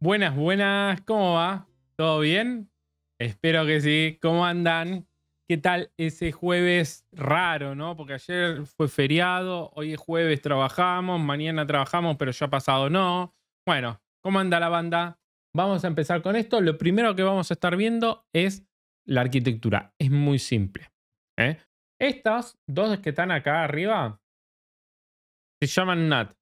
Buenas, buenas, ¿cómo va? ¿Todo bien? Espero que sí. ¿Cómo andan? ¿Qué tal ese jueves raro, no? Porque ayer fue feriado, hoy es jueves trabajamos, mañana trabajamos, pero ya pasado no. Bueno, ¿cómo anda la banda? Vamos a empezar con esto. Lo primero que vamos a estar viendo es la arquitectura. Es muy simple. ¿eh? Estas dos que están acá arriba se llaman NAT,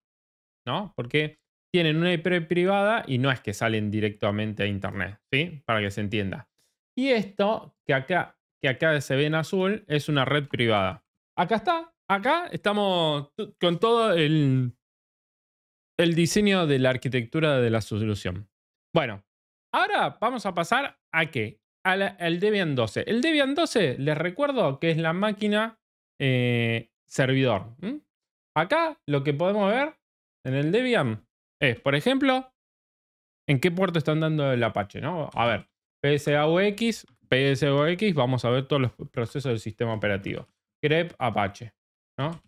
¿no? Porque tienen una IP privada y no es que salen directamente a Internet, ¿sí? Para que se entienda. Y esto que acá, que acá se ve en azul es una red privada. Acá está, acá estamos con todo el, el diseño de la arquitectura de la solución. Bueno, ahora vamos a pasar a qué? Al, Debian 12. El Debian 12, les recuerdo que es la máquina eh, servidor. Acá lo que podemos ver en el Debian es, por ejemplo, en qué puerto están dando el Apache, ¿no? A ver, PSAUX, PSOX, vamos a ver todos los procesos del sistema operativo. grep Apache, ¿no?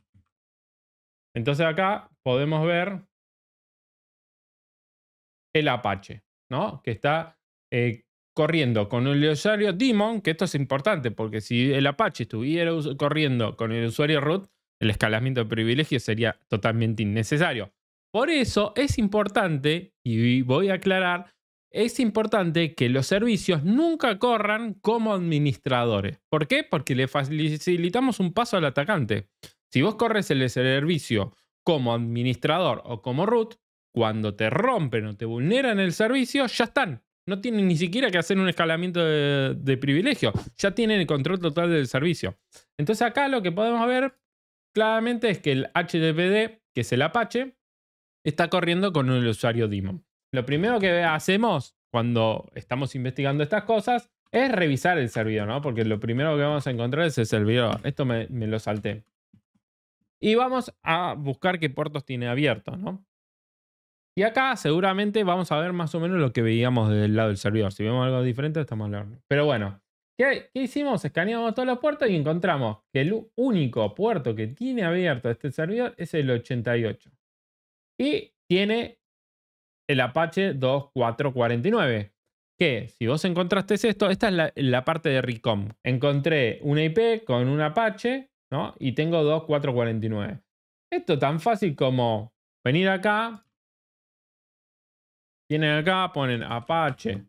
Entonces acá podemos ver el Apache, ¿no? Que está eh, corriendo con el usuario daemon, que esto es importante, porque si el Apache estuviera corriendo con el usuario root, el escalamiento de privilegios sería totalmente innecesario. Por eso es importante, y voy a aclarar, es importante que los servicios nunca corran como administradores. ¿Por qué? Porque le facilitamos un paso al atacante. Si vos corres el servicio como administrador o como root, cuando te rompen o te vulneran el servicio, ya están. No tienen ni siquiera que hacer un escalamiento de, privilegio. Ya tienen el control total del servicio. Entonces acá lo que podemos ver claramente es que el HTTPD, que es el Apache, está corriendo con el usuario demon. Lo primero que hacemos cuando estamos investigando estas cosas es revisar el servidor, ¿no? Porque lo primero que vamos a encontrar es el servidor. Esto me, lo salté. Y vamos a buscar qué puertos tiene abierto, ¿no? Y acá seguramente vamos a ver más o menos lo que veíamos del lado del servidor. Si vemos algo diferente, estamos hablando. Pero bueno, ¿qué, ¿qué, hicimos? Escaneamos todos los puertos y encontramos que el único puerto que tiene abierto este servidor es el 88. Y tiene el Apache 2449. Que si vos encontraste esto, esta es la, parte de RICOM. Encontré una IP con un Apache, ¿no? Y tengo 2449. Esto tan fácil como venir acá. Vienen acá, ponen Apache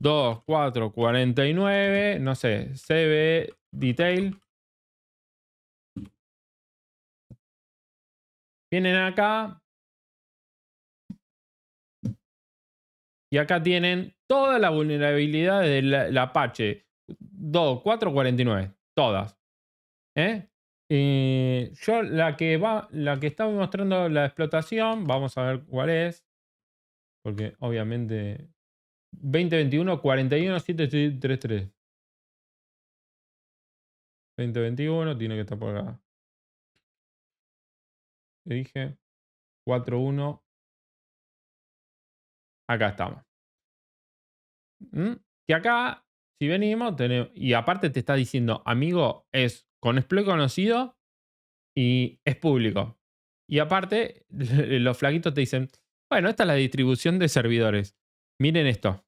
2449, no sé, CB Detail. Vienen acá, Y acá tienen todas las vulnerabilidades del Apache 2449. Todas. ¿Eh? Eh, yo la que va, la que estaba mostrando la explotación, vamos a ver cuál es. Porque obviamente 2021 41733. 2021 tiene que estar por acá. Le dije 41 Acá estamos. ¿Mm? Que acá, si venimos, tenemos, y aparte te está diciendo, amigo, es con Exploit conocido y es público. Y aparte, los flaquitos te dicen, bueno, esta es la distribución de servidores. Miren esto.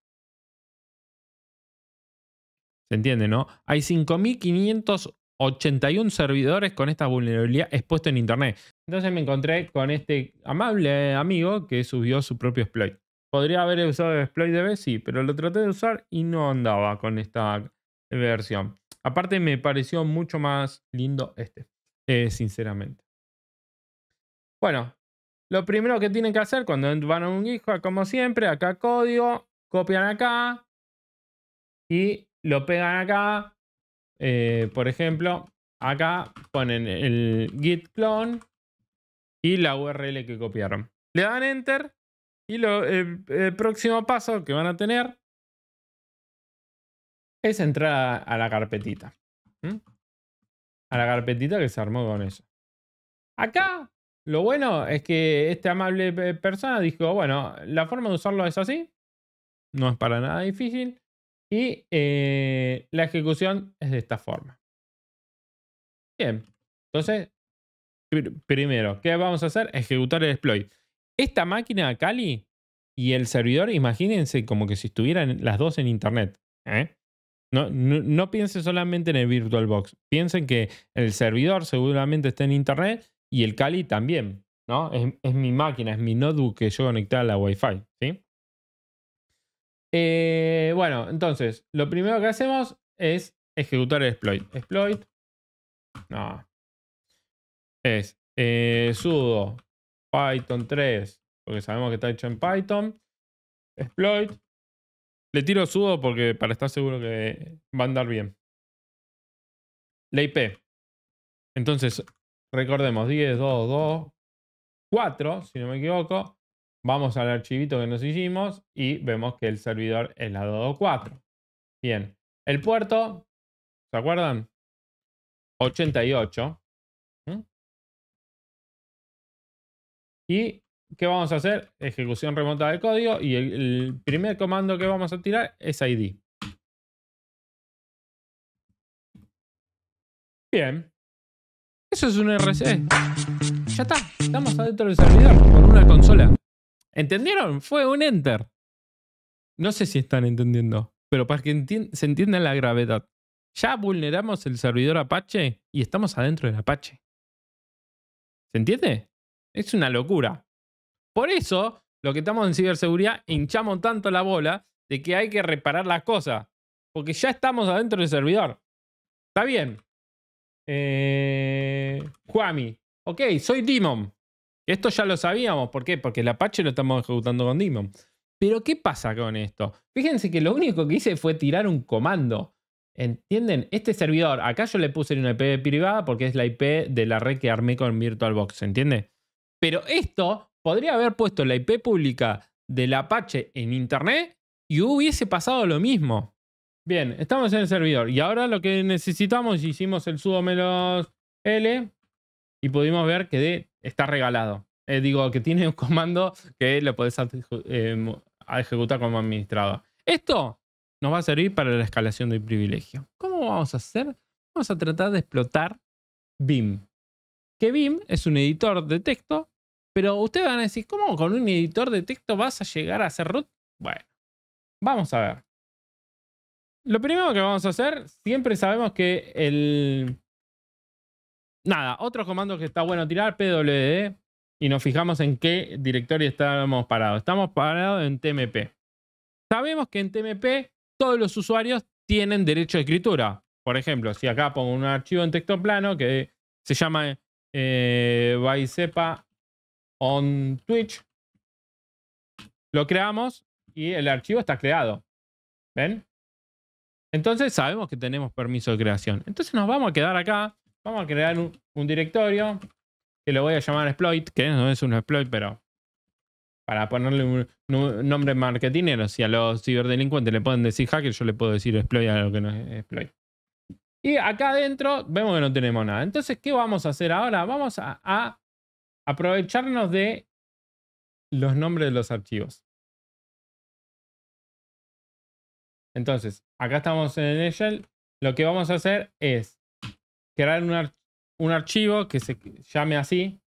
¿Se entiende, no? Hay 5.581 servidores con esta vulnerabilidad expuesto en Internet. Entonces me encontré con este amable amigo que subió su propio exploit. Podría haber usado el de sí, pero lo traté de usar y no andaba con esta versión. Aparte me pareció mucho más lindo este, eh, sinceramente. Bueno, lo primero que tienen que hacer cuando van a un GitHub, como siempre, acá código, copian acá y lo pegan acá. Eh, por ejemplo, acá ponen el git clone y la URL que copiaron. Le dan enter y eh, el, próximo paso que van a tener es entrar a, la carpetita. A la carpetita que se armó con eso. Acá, lo bueno es que esta amable eh, persona dijo, bueno, la forma de usarlo es así. No es para nada difícil. Y eh, la ejecución es de esta forma. Bien. Entonces, primero, ¿qué vamos a hacer? Ejecutar el exploit. Esta máquina, Kali, y el servidor, imagínense como que si estuvieran las dos en internet. ¿eh? No, no, piensen solamente en el VirtualBox. Piensen que el servidor seguramente está en internet y el Kali también. ¿no? Es, mi máquina, es mi notebook que yo conecté a la Wi-Fi. ¿sí? Eh, bueno, entonces, lo primero que hacemos es ejecutar el exploit. Exploit. No. Es eh, sudo Python 3, porque sabemos que está hecho en Python. Exploit. Le tiro sudo porque para estar seguro que va a andar bien. La IP. Entonces, recordemos 10, 2, 2, 4, si no me equivoco. Vamos al archivito que nos hicimos y vemos que el servidor es la 224. Bien. El puerto, ¿se acuerdan? 88. Y ¿qué vamos a hacer? Ejecución remota del código y el, primer comando que vamos a tirar es id. Bien. Eso es un RC. E. Ya está. Estamos adentro del servidor con una consola. ¿Entendieron? Fue un enter. No sé si están entendiendo, pero para que se entienda la gravedad. Ya vulneramos el servidor Apache y estamos adentro del Apache. ¿Se entiende? Es una locura. Por eso, lo que estamos en ciberseguridad, hinchamos tanto la bola de que hay que reparar las cosas. Porque ya estamos adentro del servidor. Está bien. Eh, Juami. Ok, soy Demon. Esto ya lo sabíamos. ¿Por qué? Porque el Apache lo estamos ejecutando con Demon. Pero ¿qué pasa con esto? Fíjense que lo único que hice fue tirar un comando. ¿Entienden? Este servidor, acá yo le puse una IP privada porque es la IP de la red que armé con VirtualBox. ¿Entienden? Pero esto podría haber puesto la IP pública del Apache en Internet y hubiese pasado lo mismo. Bien, estamos en el servidor y ahora lo que necesitamos, hicimos el sudo menos L y pudimos ver que está regalado. Eh, digo, que tiene un comando que lo podés eh, ejecutar como administrador. Esto nos va a servir para la escalación de privilegio. ¿Cómo vamos a hacer? Vamos a tratar de explotar BIM que BIM es un editor de texto, pero ustedes van a decir, ¿cómo con un editor de texto vas a llegar a hacer root? Bueno, vamos a ver. Lo primero que vamos a hacer, siempre sabemos que el... Nada, otro comando que está bueno tirar, pwd, y nos fijamos en qué directorio estamos parados. Estamos parados en TMP. Sabemos que en TMP todos los usuarios tienen derecho a escritura. Por ejemplo, si acá pongo un archivo en texto plano que se llama eh, sepa on Twitch. Lo creamos y el archivo está creado. ¿Ven? Entonces sabemos que tenemos permiso de creación. Entonces nos vamos a quedar acá. Vamos a crear un, directorio que lo voy a llamar exploit, que no es un exploit, pero para ponerle un, nombre marketinero. Si a los ciberdelincuentes le pueden decir hacker, yo le puedo decir exploit a lo que no es exploit. Y acá adentro vemos que no tenemos nada. Entonces, ¿qué vamos a hacer ahora? Vamos a, aprovecharnos de los nombres de los archivos. Entonces, acá estamos en el Shell. Lo que vamos a hacer es crear un, archivo que se llame así.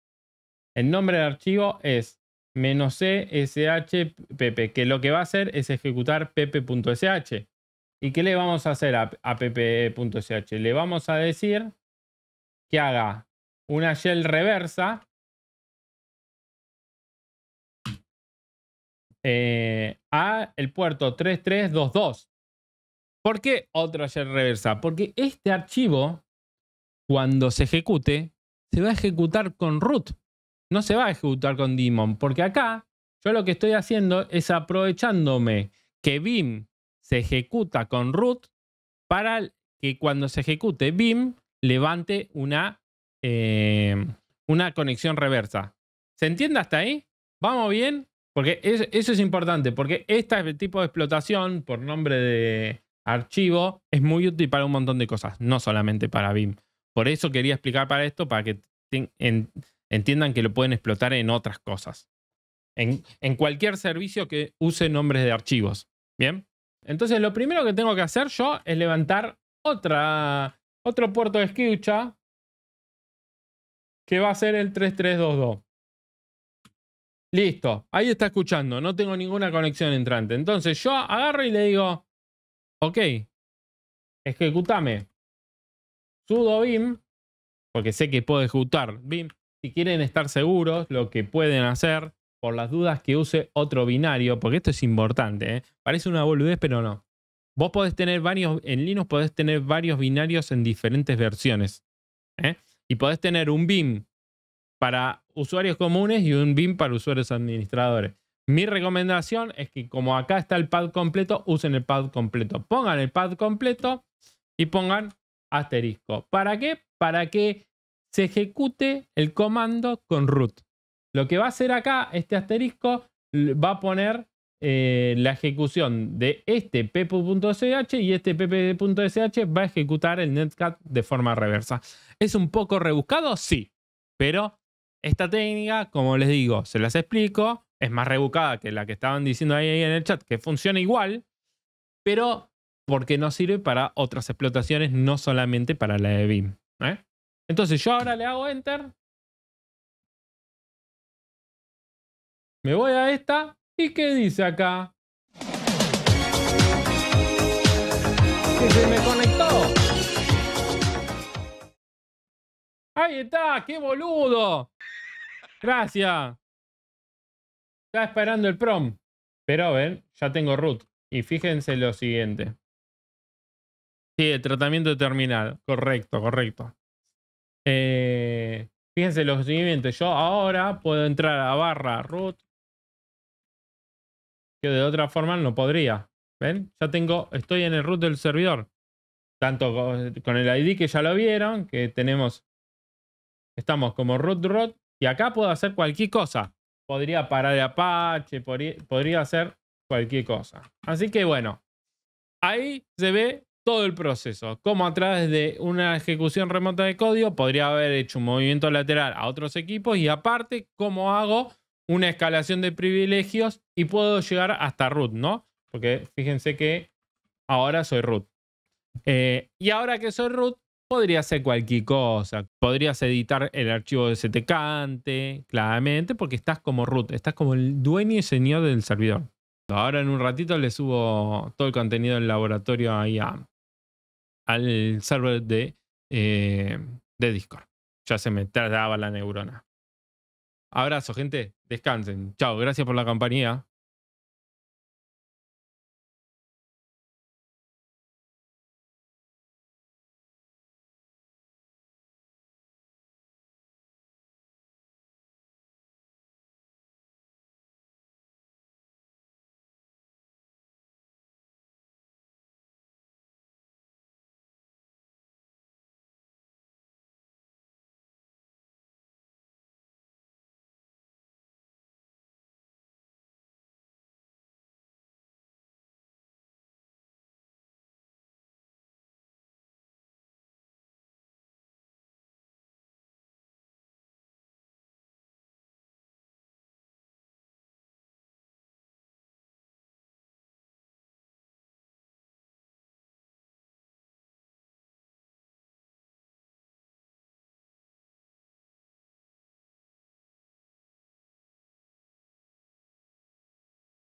El nombre del archivo es -cshpp, que lo que va a hacer es ejecutar pp.sh. ¿Y qué le vamos a hacer a, app.sh? E le vamos a decir que haga una shell reversa. Eh, a el puerto 3322. ¿Por qué otra shell reversa? Porque este archivo, cuando se ejecute, se va a ejecutar con root. No se va a ejecutar con daemon. Porque acá yo lo que estoy haciendo es aprovechándome que BIM se ejecuta con root para que cuando se ejecute BIM levante una, em, una conexión reversa. ¿Se entiende hasta ahí? ¿Vamos bien? Porque eso es importante, porque este tipo de explotación por nombre de archivo es muy útil para un montón de cosas, no solamente para BIM. Por eso quería explicar para esto, para que entiendan que lo pueden explotar en otras cosas. En, en cualquier servicio que use nombres de archivos. ¿Bien? Entonces lo primero que tengo que hacer yo es levantar otra, otro puerto de escucha que va a ser el 3322. Listo, ahí está escuchando, no tengo ninguna conexión entrante. Entonces yo agarro y le digo, ok, ejecutame. Sudo BIM, porque sé que puedo ejecutar BIM. Si quieren estar seguros, lo que pueden hacer por las dudas que use otro binario, porque esto es importante. ¿eh? Parece una boludez, pero no. Vos podés tener varios, en Linux podés tener varios binarios en diferentes versiones. ¿eh? Y podés tener un BIM para usuarios comunes y un BIM para usuarios administradores. Mi recomendación es que como acá está el pad completo, usen el pad completo. Pongan el pad completo y pongan asterisco. ¿Para qué? Para que se ejecute el comando con root. Lo que va a hacer acá, este asterisco, va a poner eh, la ejecución de este pp.sh y este pp.sh va a ejecutar el netcat de forma reversa. ¿Es un poco rebuscado? Sí, pero esta técnica, como les digo, se las explico, es más rebuscada que la que estaban diciendo ahí, en el chat, que funciona igual, pero porque no sirve para otras explotaciones, no solamente para la de BIM. ¿eh? Entonces yo ahora le hago enter Me voy a esta y ¿qué dice acá? Que se me conectó. Ahí está, qué boludo. Gracias. Estaba esperando el prom. Pero a ver, ya tengo root. Y fíjense lo siguiente. Sí, el tratamiento terminal. Correcto, correcto. Eh, fíjense lo siguiente. Yo ahora puedo entrar a barra root que de otra forma no podría. ¿Ven? Ya tengo, estoy en el root del servidor. Tanto con el ID que ya lo vieron, que tenemos, estamos como root root, y acá puedo hacer cualquier cosa. Podría parar de Apache, podría, hacer cualquier cosa. Así que bueno, ahí se ve todo el proceso. Como a través de una ejecución remota de código podría haber hecho un movimiento lateral a otros equipos y aparte, cómo hago una escalación de privilegios y puedo llegar hasta root, ¿no? Porque fíjense que ahora soy root. Eh, y ahora que soy root, podría hacer cualquier cosa. Podrías editar el archivo de setecante, claramente, porque estás como root, estás como el dueño y señor del servidor. Ahora en un ratito le subo todo el contenido del laboratorio ahí al server de, eh, de Discord. Ya se me tardaba la neurona. Abrazo, gente. Descansen. Chao. Gracias por la compañía.